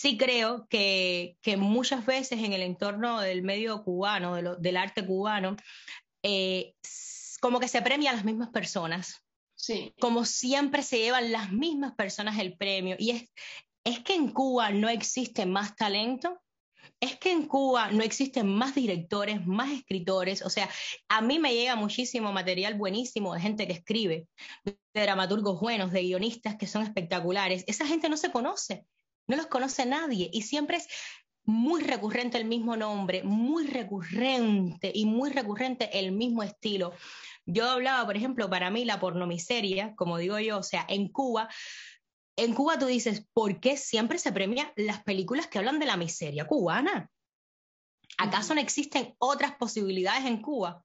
sí creo que, muchas veces en el entorno del medio cubano, del arte cubano, eh, como que se premia a las mismas personas. Sí. Como siempre se llevan las mismas personas el premio. Y es que en Cuba no existe más talento es que en Cuba no existen más directores, más escritores, o sea, a mí me llega muchísimo material buenísimo de gente que escribe, de dramaturgos buenos, de guionistas que son espectaculares, esa gente no se conoce no los conoce nadie y siempre es muy recurrente el mismo nombre, muy recurrente y muy recurrente el mismo estilo. Yo hablaba, por ejemplo, para mí la pornomiseria, como digo yo, o sea, en Cuba, en Cuba tú dices, ¿por qué siempre se premia las películas que hablan de la miseria cubana? ¿Acaso no existen otras posibilidades en Cuba?